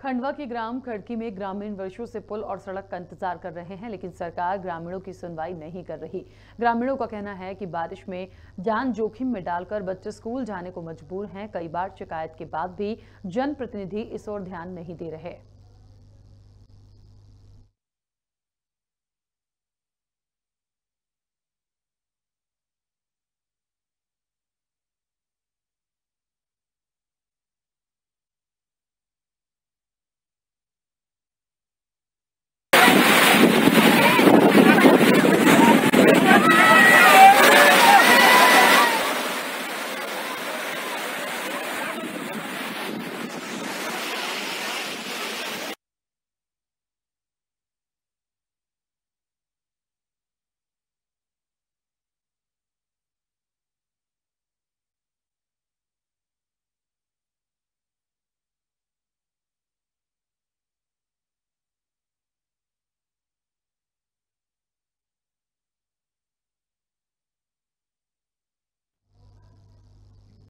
खंडवा के ग्राम खड़की में ग्रामीण वर्षों से पुल और सड़क का इंतजार कर रहे हैं लेकिन सरकार ग्रामीणों की सुनवाई नहीं कर रही ग्रामीणों का कहना है कि बारिश में जान जोखिम में डालकर बच्चे स्कूल जाने को मजबूर हैं कई बार शिकायत के बाद भी जनप्रतिनिधि इस ओर ध्यान नहीं दे रहे